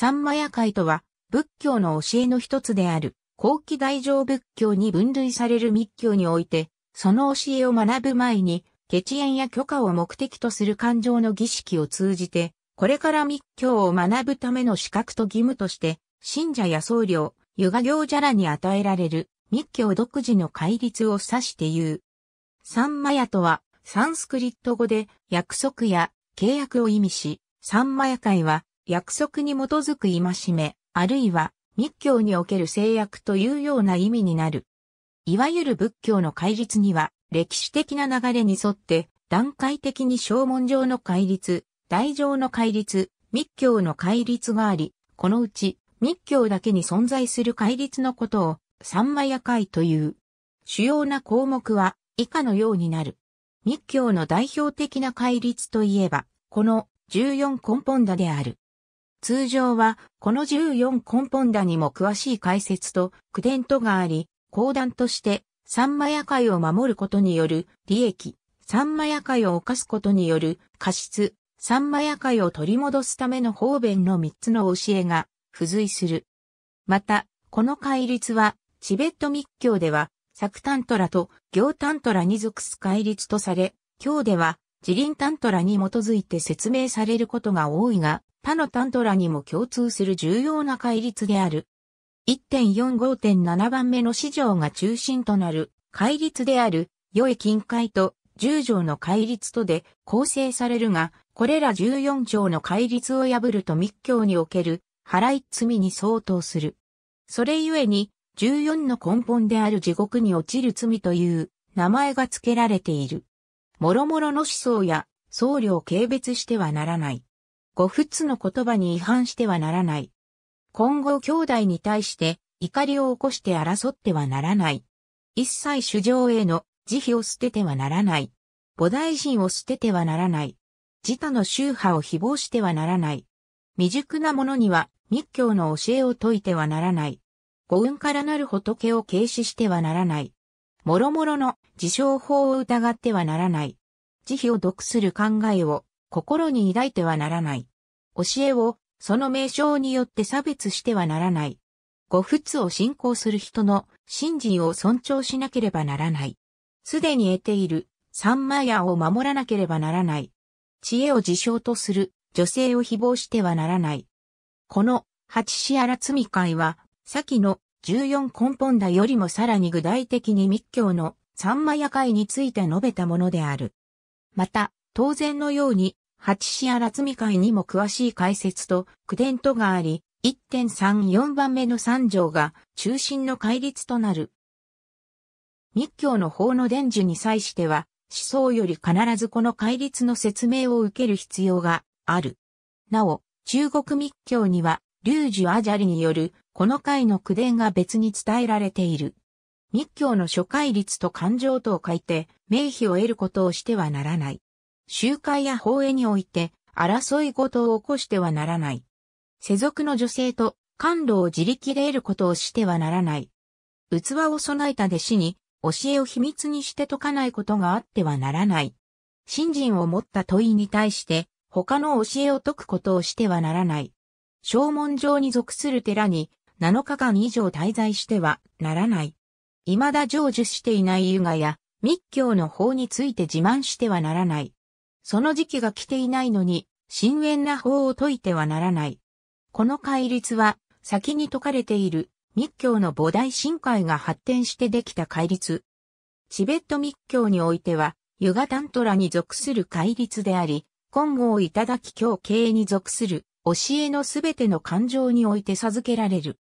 サンマヤ会とは、仏教の教えの一つである、後期大乗仏教に分類される密教において、その教えを学ぶ前に、決縁や許可を目的とする感情の儀式を通じて、これから密教を学ぶための資格と義務として、信者や僧侶、湯ガ行者らに与えられる密教独自の戒律を指して言う。サンマヤとは、サンスクリット語で約束や契約を意味し、サンマヤ会は約束に基づく戒め、あるいは密教における制約というような意味になる。いわゆる仏教の戒律には、歴史的な流れに沿って、段階的に小文上の戒律、大乗の戒律、密教の戒律があり、このうち密教だけに存在する戒律のことを、三魔夜会という。主要な項目は以下のようになる。密教の代表的な戒律といえば、この14根本だである。通常は、この14根本田にも詳しい解説と、デ伝とがあり、講談として、三魔夜会を守ることによる利益、三魔夜会を犯すことによる過失、三魔夜会を取り戻すための方便の3つの教えが付随する。また、この戒律は、チベット密教では、作タントラと行タントラに属す戒律とされ、教では、自輪タントラに基づいて説明されることが多いが、他のタントラにも共通する重要な戒律である。1.45.7番目の四条が中心となる戒律である、良い近海と十条の戒律とで構成されるが、これら14条の戒律を破ると密教における払い罪に相当する。それゆえに、14の根本である地獄に落ちる罪という名前が付けられている。諸々の思想や僧侶を軽蔑してはならない。五仏の言葉に違反してはならない。今後兄弟に対して怒りを起こして争ってはならない。一切主情への慈悲を捨ててはならない。菩提心を捨ててはならない。自他の宗派を誹謗してはならない。未熟な者には密教の教えを説いてはならない。五運からなる仏を軽視してはならない。諸々の自称法を疑ってはならない。慈悲を毒する考えを心に抱いてはならない。教えをその名称によって差別してはならない。五仏を信仰する人の信心を尊重しなければならない。すでに得ている三魔屋を守らなければならない。知恵を自称とする女性を誹謗してはならない。この八シアラ罪会は、先の十四根本だよりもさらに具体的に密教の三魔屋会について述べたものである。また、当然のように、八市荒み会にも詳しい解説と区伝とがあり、1.34番目の三条が中心の戒律となる。密教の法の伝授に際しては、思想より必ずこの戒律の説明を受ける必要がある。なお、中国密教には、龍樹アジャリによる、この回の区伝が別に伝えられている。密教の諸戒律と感情とを書いて、名誉を得ることをしてはならない。集会や法営において争い事を起こしてはならない。世俗の女性と官路を自力で得ることをしてはならない。器を備えた弟子に教えを秘密にして解かないことがあってはならない。信心を持った問いに対して他の教えを解くことをしてはならない。正門上に属する寺に7日間以上滞在してはならない。未だ成就していない優雅や密教の法について自慢してはならない。その時期が来ていないのに、深淵な法を解いてはならない。この戒律は、先に解かれている密教の菩提深海が発展してできた戒律。チベット密教においては、ユガタントラに属する戒律であり、今後をいただき教経に属する教えのすべての感情において授けられる。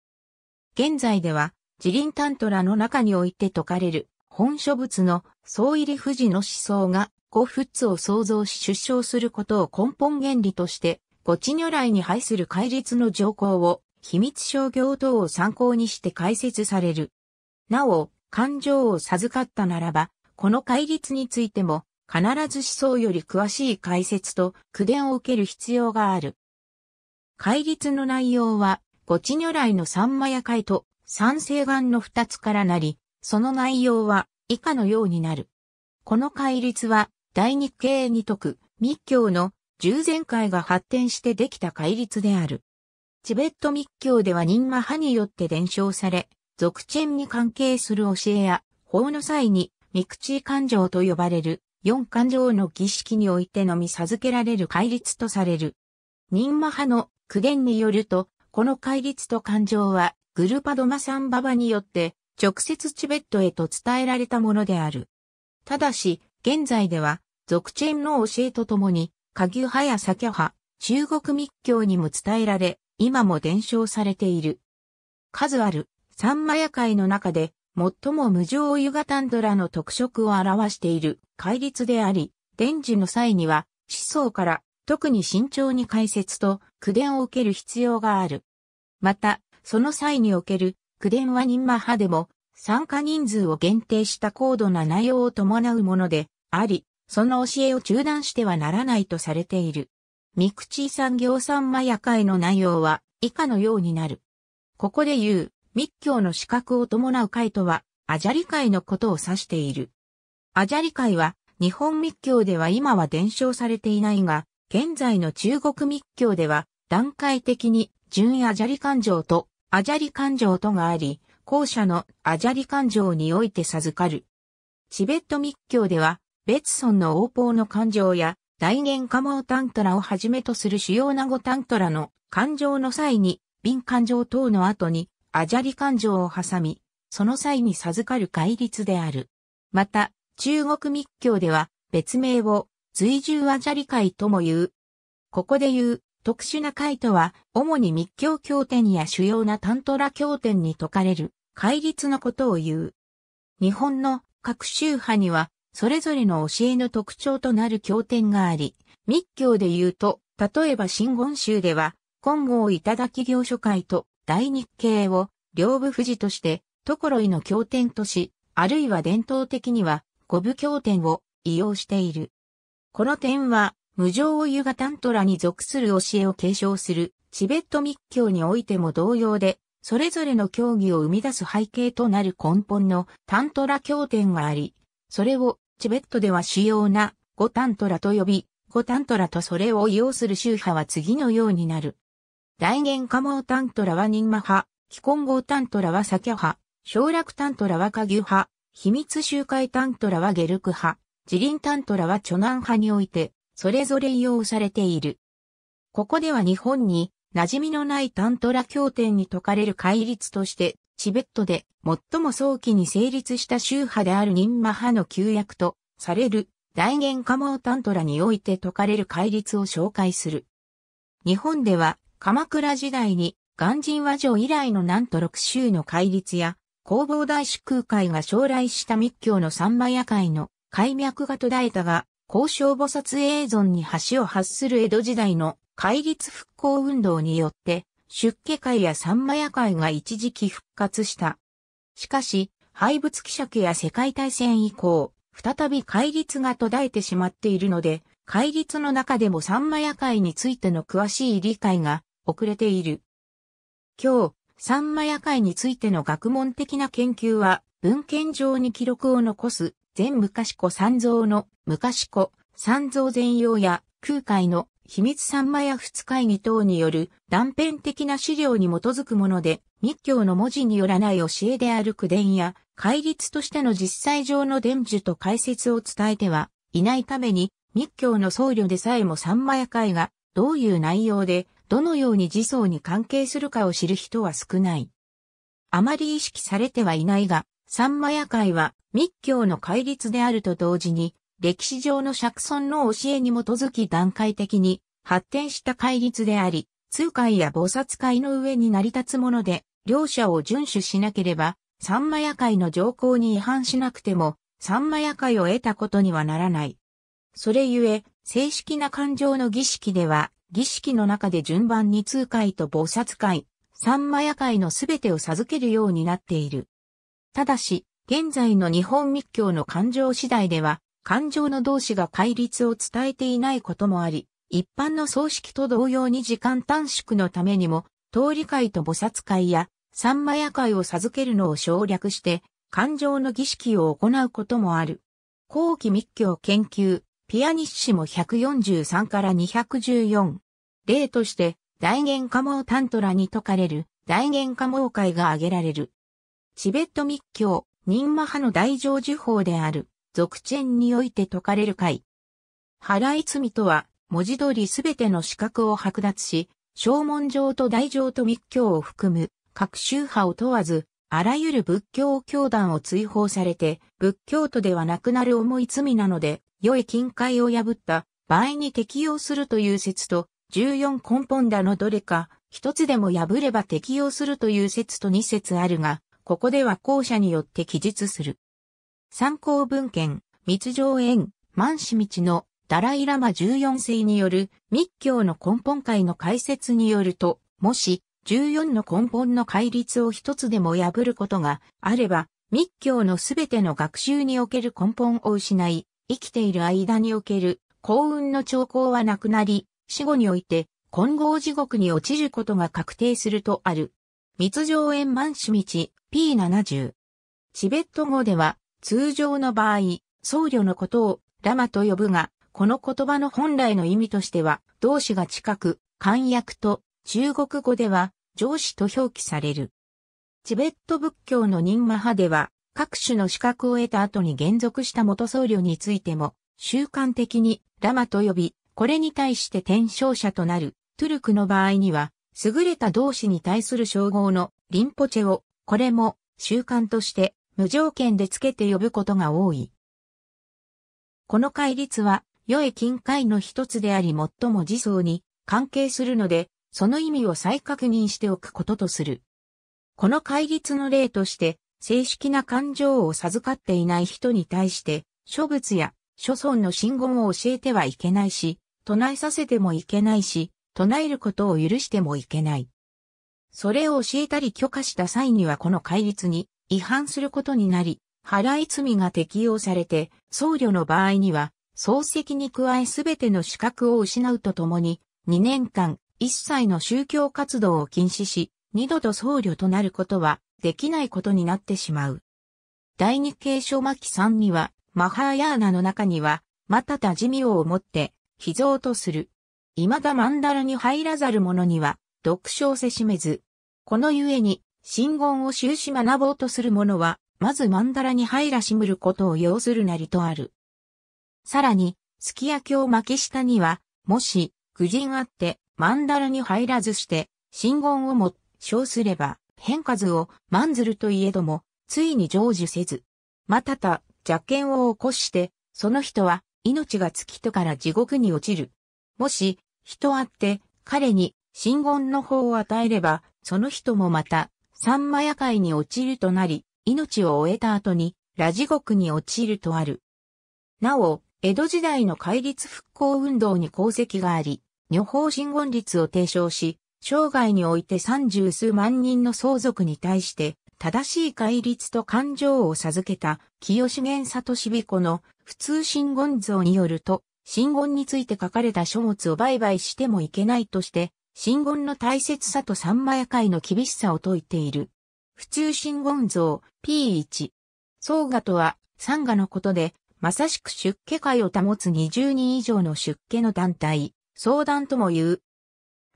現在では、自輪タントラの中において説かれる本書物の総入り富士の思想がゴ・フッツを創造し出生することを根本原理として、ゴチ如来に配する戒律の条項を、秘密商業等を参考にして解説される。なお、感情を授かったならば、この戒律についても、必ず思想より詳しい解説と苦伝を受ける必要がある。戒律の内容は、ゴチ如来の三魔や会と三聖眼の二つからなり、その内容は以下のようになる。この戒律は大日系二徳、密教の従前会が発展してできた戒律である。チベット密教では任魔派によって伝承され、俗チに関係する教えや、法の際に、ミクチー感情と呼ばれる、四感情の儀式においてのみ授けられる戒律とされる。任魔派の苦言によると、この戒律と感情は、グルパドマサンババによって、直接チベットへと伝えられたものである。ただし、現在では、俗チェンの教えとともに、鍵牛派や左派、中国密教にも伝えられ、今も伝承されている。数ある、三魔夜会の中で、最も無常ユガタンドラの特色を表している戒律であり、伝授の際には、思想から特に慎重に解説と苦伝を受ける必要がある。また、その際における苦伝はンマ派でも参加人数を限定した高度な内容を伴うものであり、その教えを中断してはならないとされている。ミクチー産業産マヤ会の内容は以下のようになる。ここで言う密教の資格を伴う会とはアジャリ会のことを指している。アジャリ会は日本密教では今は伝承されていないが、現在の中国密教では段階的に純アジャリ感情とアジャリ感情とがあり、後者のアジャリ感情において授かる。チベット密教では、ベツソンの王法の感情や、大言化毛タントラをはじめとする主要な語タントラの感情の際に、敏感情等の後に、アジャリ感情を挟み、その際に授かる戒律である。また、中国密教では、別名を、随従アジャリ会とも言う。ここで言う、特殊な会とは、主に密教経典や主要なタントラ経典に説かれる、戒律のことを言う。日本の各宗派には、それぞれの教えの特徴となる経典があり、密教で言うと、例えば新言宗では、金剛いただき行書会と大日経を両部富士として、ところいの経典とし、あるいは伝統的には五部経典を利用している。この点は、無常を湯がタントラに属する教えを継承するチベット密教においても同様で、それぞれの教義を生み出す背景となる根本のタントラ経典があり、それをチベットでは主要な五タントラと呼び、五タントラとそれを用する宗派は次のようになる。大元化毛タントラはニンマ派、既婚号タントラはサキャ派、省略タントラは下牛派、秘密集会タントラはゲルク派、自輪タントラはチョナン派において、それぞれ用されている。ここでは日本に馴染みのないタントラ経典に説かれる戒律として、チベットで最も早期に成立した宗派である任マ派の旧約とされる大言化毛タントラにおいて説かれる戒律を紹介する。日本では鎌倉時代に鑑真和上以来のなんと六州の戒律や弘法大師空海が将来した密教の三馬夜会の開脈が途絶えたが、交渉菩薩永存に橋を発する江戸時代の戒律復興運動によって、出家会や三魔屋会が一時期復活した。しかし、廃仏希釈や世界大戦以降、再び戒律が途絶えてしまっているので、戒律の中でも三魔屋会についての詳しい理解が遅れている。今日、三魔屋会についての学問的な研究は、文献上に記録を残す、全昔子三蔵の昔子三蔵全容や空海の秘密三魔や仏会議等による断片的な資料に基づくもので、密教の文字によらない教えである苦伝や、戒律としての実際上の伝授と解説を伝えてはいないために、密教の僧侶でさえも三魔や会が、どういう内容で、どのように自僧に関係するかを知る人は少ない。あまり意識されてはいないが、三魔や会は密教の戒律であると同時に、歴史上の釈尊の教えに基づき段階的に発展した戒律であり、通会や菩薩会の上に成り立つもので、両者を遵守しなければ、三魔夜会の条項に違反しなくても、三魔夜会を得たことにはならない。それゆえ、正式な感情の儀式では、儀式の中で順番に通会と菩薩会、三魔夜会のすべてを授けるようになっている。ただし、現在の日本密教の感情次第では、感情の動詞が戒律を伝えていないこともあり、一般の葬式と同様に時間短縮のためにも、通り会と菩薩会や、三魔夜会を授けるのを省略して、感情の儀式を行うこともある。後期密教研究、ピアニッシモ143から214。例として、大元化毛タントラに説かれる大元化毛会が挙げられる。チベット密教、ン魔派の大乗受法である。俗典において解かれる会。払い罪とは、文字通りすべての資格を剥奪し、小門上と大乗と密教を含む、各宗派を問わず、あらゆる仏教教団を追放されて、仏教徒ではなくなる重い罪なので、良い近海を破った場合に適用するという説と、14根本だのどれか、一つでも破れば適用するという説と2説あるが、ここでは後者によって記述する。参考文献、密上園、万子道のダライラマ14世による密教の根本解の解説によると、もし14の根本の戒律を一つでも破ることがあれば、密教のすべての学習における根本を失い、生きている間における幸運の兆候はなくなり、死後において混合地獄に落ちることが確定するとある。密上縁満種道 P70。チベット語では通常の場合、僧侶のことをラマと呼ぶが、この言葉の本来の意味としては、同志が近く、漢訳と中国語では上司と表記される。チベット仏教の任マ派では、各種の資格を得た後に減属した元僧侶についても、習慣的にラマと呼び、これに対して転生者となるトゥルクの場合には、優れた同志に対する称号のリンポチェを、これも習慣として無条件でつけて呼ぶことが多い。この戒律は、良い近海の一つであり最も自相に関係するので、その意味を再確認しておくこととする。この戒律の例として、正式な感情を授かっていない人に対して、諸仏や諸尊の信言を教えてはいけないし、唱えさせてもいけないし、唱えることを許してもいけない。それを教えたり許可した際にはこの戒律に違反することになり、払い罪が適用されて、僧侶の場合には、漱石に加えすべての資格を失うとともに、2年間、一切の宗教活動を禁止し、二度と僧侶となることは、できないことになってしまう。第二継承巻さんには、マハーヤーナの中には、またた地味をもって、秘蔵とする。未だマンダラに入らざる者には、読書をせしめず。このゆえに、真言を終始学ぼうとする者は、まず曼荼羅に入らしむることを要するなりとある。さらに、すき焼きを巻き下には、もし、愚人あって、曼荼羅に入らずして、真言をも、称すれば、変数を、万ずるといえども、ついに成就せず。またた、邪見を起こして、その人は、命が尽きとから地獄に落ちる。もし、人あって、彼に、真言の方を与えれば、その人もまた、三魔夜会に落ちるとなり、命を終えた後に、ラジ獄に落ちるとある。なお、江戸時代の戒律復興運動に功績があり、女法真言律を提唱し、生涯において三十数万人の相続に対して、正しい戒律と感情を授けた清重源里志子の普通真言像によると、真言について書かれた書物を売買してもいけないとして、真言の大切さと三魔会の厳しさを説いている。普通真言像 P1。僧画とは、三画のことで、まさしく出家会を保つ20人以上の出家の団体、相談とも言う。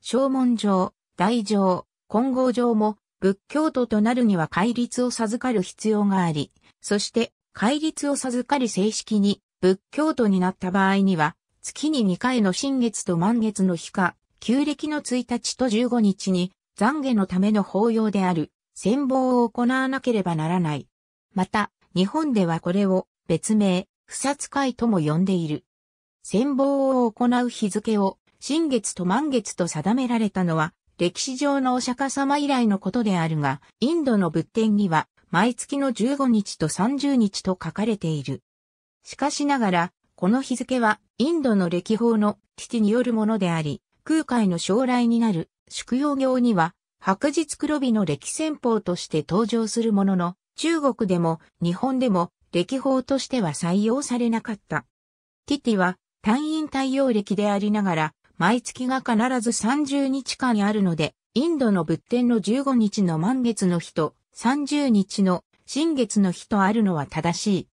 正門上、大上、混合上も、仏教徒となるには戒律を授かる必要があり、そして、戒律を授かり正式に、仏教徒になった場合には、月に2回の新月と満月の日か、旧暦の1日と15日に、懺悔のための法要である、戦法を行わなければならない。また、日本ではこれを別名、不殺会とも呼んでいる。戦法を行う日付を、新月と満月と定められたのは、歴史上のお釈迦様以来のことであるが、インドの仏典には、毎月の15日と30日と書かれている。しかしながら、この日付は、インドの歴法の父によるものであり、空海の将来になる宿用行には、白日黒日の歴戦法として登場するものの、中国でも日本でも歴法としては採用されなかった。ティティは単院対応歴でありながら、毎月が必ず30日間あるので、インドの仏典の15日の満月の日と30日の新月の日とあるのは正しい。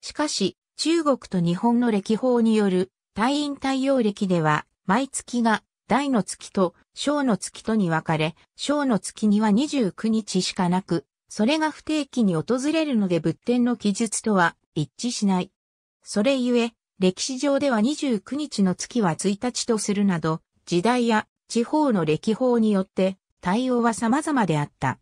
しかし、中国と日本の歴法による退院対応歴では毎月が大の月と小の月とに分かれ、小の月には29日しかなく、それが不定期に訪れるので仏典の記述とは一致しない。それゆえ、歴史上では29日の月は1日とするなど、時代や地方の歴法によって対応は様々であった。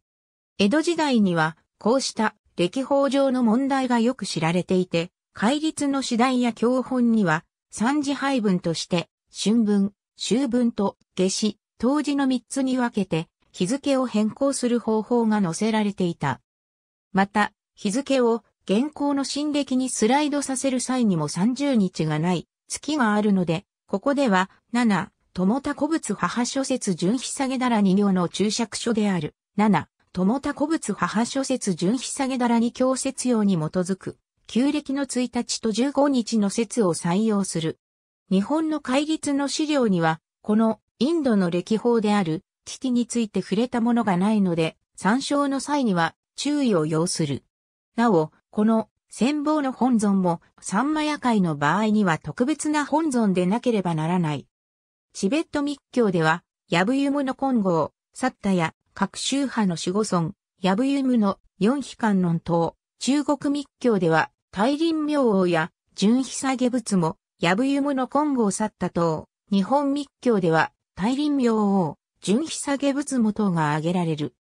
江戸時代には、こうした歴法上の問題がよく知られていて、戒律の次第や教本には、三次配分として、春分、秋分と夏至、冬至の3つに分けて日付を変更する方法が載せられていた。また、日付を現行の新暦にスライドさせる際にも30日がない月があるので、ここでは7、友田古物母諸説純ひ下げだら2行の注釈書である。7、友田古物母諸説純ひ下げだら2行説用に基づく、旧暦の1日と15日の説を採用する。日本の戒律の資料には、このインドの歴法である危機について触れたものがないので、参照の際には注意を要する。なお、この戦法の本尊も、サンマヤ海の場合には特別な本尊でなければならない。チベット密教では、ヤブユムの混合、サッタや各宗派の守護尊、ヤブユムの四悲観音等、中国密教では、大輪明王や純被下げ仏もやぶゆむの金を去ったと。日本密教では、大輪明王、純被下げ仏元が挙げられる。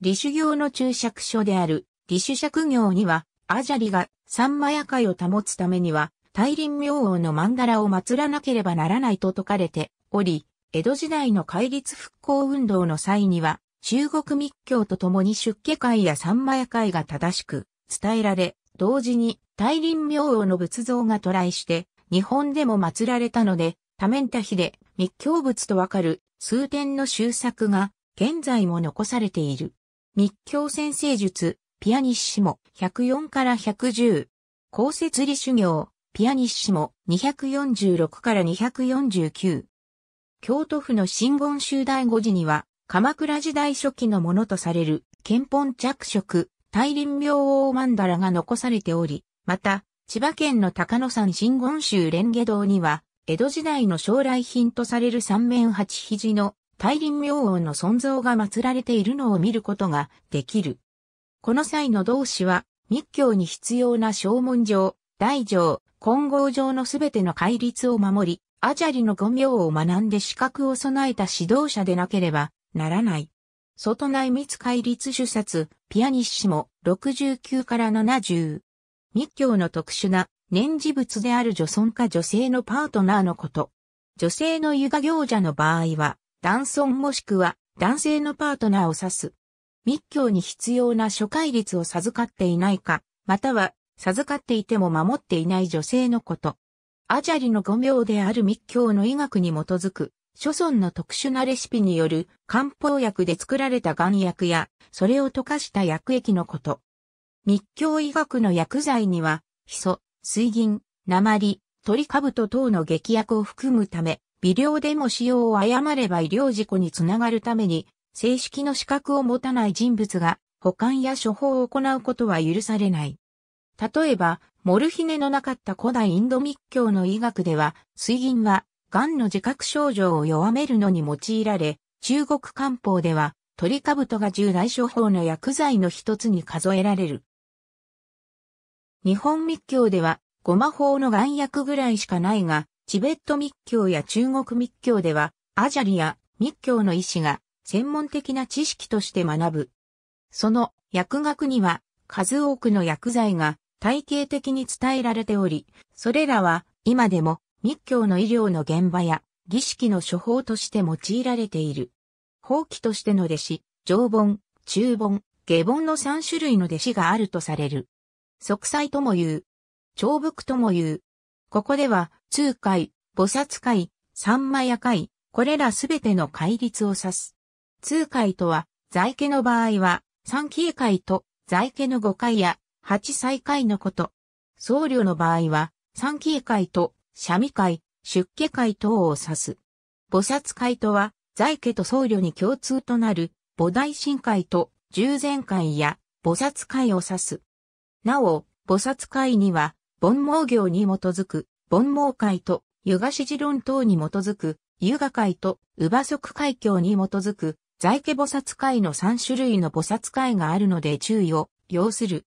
李主行の注釈書である、李主釈行には、アジャリが三魔夜会を保つためには、大輪明王の曼荼羅を祀らなければならないと説かれており、江戸時代の戒律復興運動の際には、中国密教と共に出家会や三魔夜会が正しく伝えられ、同時に大輪明王の仏像が渡来して、日本でも祀られたので、多面多比で密教仏とわかる数点の修作が現在も残されている。密教先生術、ピアニッシモ104から110。公設理修行、ピアニッシモ246から249。京都府の新言集大五時には、鎌倉時代初期のものとされる、憲本着色、大輪明王曼荼羅が残されており、また、千葉県の高野山新言宗蓮華堂には、江戸時代の将来品とされる三面八肘の大輪明王の尊像が祀られているのを見ることができる。この際の同志は、密教に必要な正門上、大乗、混合上のすべての戒律を守り、アジャリの五名を学んで資格を備えた指導者でなければならない。外内密戒律主殺、ピアニッシモ69から70。密教の特殊な念事物である女尊か女性のパートナーのこと。女性の湯河行者の場合は、男尊もしくは男性のパートナーを指す。密教に必要な諸戒律を授かっていないか、または授かっていても守っていない女性のこと。アジャリの語名である密教の医学に基づく、諸村の特殊なレシピによる漢方薬で作られた丸薬や、それを溶かした薬液のこと。密教医学の薬剤には、ヒ素、水銀、鉛、トリカブト等の劇薬を含むため、微量でも使用を誤れば医療事故につながるために、正式の資格を持たない人物が保管や処方を行うことは許されない。例えば、モルヒネのなかった古代インド密教の医学では、水銀は、癌の自覚症状を弱めるのに用いられ、中国漢方では、トリカブトが従来処方の薬剤の一つに数えられる。日本密教では、ごま法の岩薬ぐらいしかないが、チベット密教や中国密教では、アジャリや密教の医師が専門的な知識として学ぶ。その薬学には数多くの薬剤が体系的に伝えられており、それらは今でも密教の医療の現場や儀式の処方として用いられている。法規としての弟子、上本、中本、下本の3種類の弟子があるとされる。息災とも言う。長伏とも言う。ここでは、通会、菩薩会、三魔夜会、これらすべての戒律を指す。通会とは、在家の場合は、三帰会と在家の五会や八祭会のこと。僧侶の場合は、三帰会と三味会、出家会等を指す。菩薩会とは、在家と僧侶に共通となる、菩提神会と従前会や菩薩会を指す。なお、菩薩会には、盆毛行に基づく、盆毛会と、湯河指示論等に基づく、湯河会と、乳馬足会教に基づく、在家菩薩会の3種類の菩薩会があるので注意を要する。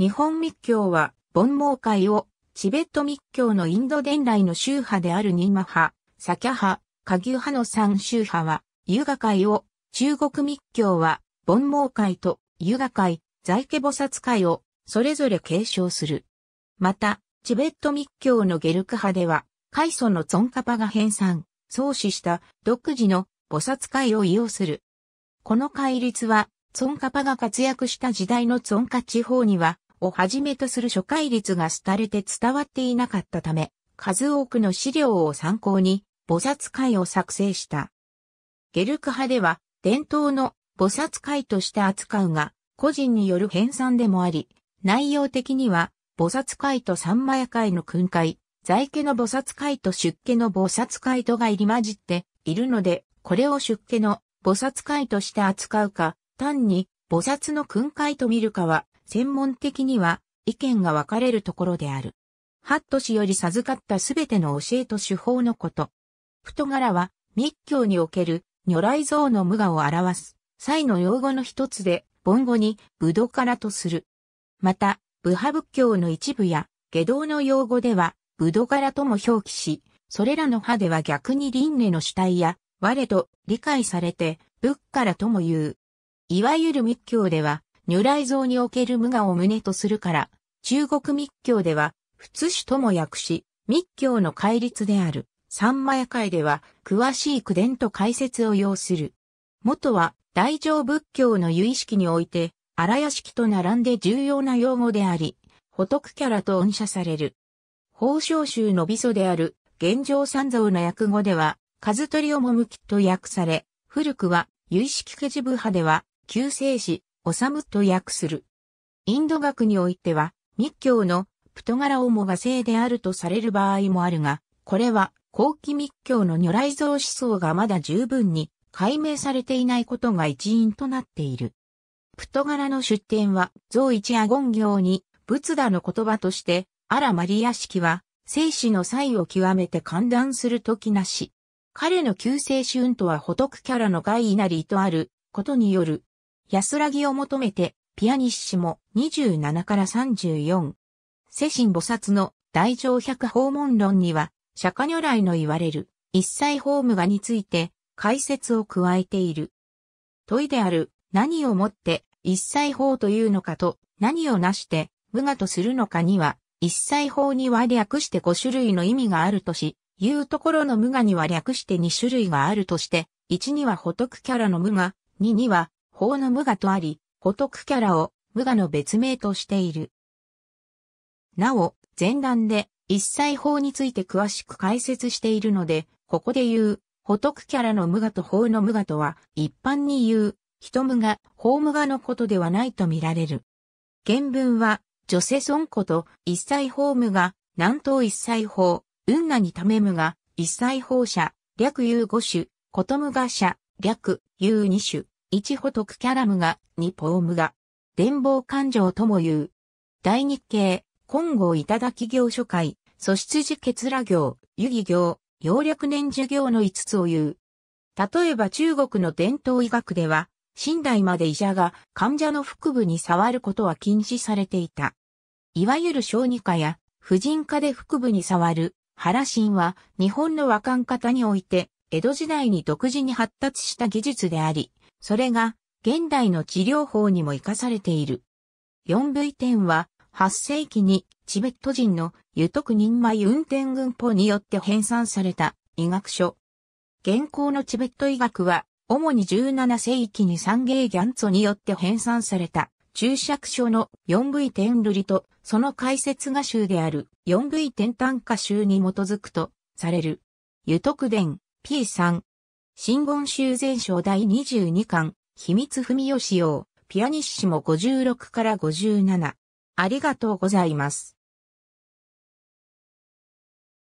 日本密教は、盆毛会を、チベット密教のインド伝来の宗派であるニーマ派、サキャ派、カギュ派の3宗派は、湯河会を、中国密教は、盆毛会と、湯河会、在家菩薩会を、それぞれ継承する。また、チベット密教のゲルク派では、開祖のツォンカパが編纂、創始した独自の菩薩会を用する。この戒律は、ツォンカパが活躍した時代のツォンカ地方には、をはじめとする諸戒律が廃れて伝わっていなかったため、数多くの資料を参考に、菩薩会を作成した。ゲルク派では、伝統の菩薩会として扱うが、個人による編纂でもあり、内容的には、菩薩会と三枚会の訓会、在家の菩薩会と出家の菩薩会とが入り混じっているので、これを出家の菩薩会として扱うか、単に菩薩の訓会と見るかは、専門的には意見が分かれるところである。ハット氏より授かったすべての教えと手法のこと。太柄は密教における如来像の無我を表す際の用語の一つで、梵語に武道からとする。また、部派仏教の一部や、下道の用語では、ブド柄とも表記し、それらの派では逆に輪廻の主体や、我と理解されて、仏からとも言う。いわゆる密教では、如来像における無我を胸とするから、中国密教では、仏師とも訳し、密教の戒律である、三枚会では、詳しい口伝と解説を要する。元は、大乗仏教の有意識において、荒屋敷と並んで重要な用語であり、仏キャラと恩赦される。法召集の美祖である、現状三蔵の訳語では、数取りきと訳され、古くは、有識家事部派では、救世史、むと訳する。インド学においては、密教のプトガラオモが聖であるとされる場合もあるが、これは後期密教の如来像思想がまだ十分に解明されていないことが一因となっている。プト柄の出典は、増一アゴン行に、仏陀の言葉として、アラマリア式は、生死の際を極めて歓談する時なし。彼の救世主運とは仏キャラの外意なりとあることによる。安らぎを求めて、ピアニッシモ27から34。世神菩薩の大乗百訪問論には、釈迦如来の言われる一切法務画について解説を加えている。問いである何をもって一切法というのかと、何をなして無我とするのかには、一切法には略して5種類の意味があるとし、いうところの無我には略して2種類があるとして、1には仏キャラの無我、2には法の無我とあり、仏キャラを無我の別名としている。なお、前段で一切法について詳しく解説しているので、ここで言う、仏キャラの無我と法の無我とは、一般に言う、ヒトムガ、ホームガのことではないとみられる。原文は、女性セこと一切ホームガ、南東一切法、運河にためむが、一切法者、略有五種、こと無が者、略有二種、一ほとくキャラムが、二ポームが、伝望感情とも言う。大日系、今後いただき行書会、素質寺結羅行、湯儀行、要略年授業の五つを言う。例えば中国の伝統医学では、寝台まで医者が患者の腹部に触ることは禁止されていた。いわゆる小児科や婦人科で腹部に触るシンは日本の和漢方において江戸時代に独自に発達した技術であり、それが現代の治療法にも活かされている。4位点は8世紀にチベット人の湯徳人米運転軍法によって編纂された医学書。現行のチベット医学は主に17世紀に三芸ギャンツォによって編纂された注釈書の 4V 点瑠璃とその解説画集である 4V 点単歌集に基づくとされる。湯徳伝 P3 新言集前書第22巻秘密文吉用ピアニッシモ56から57ありがとうございます。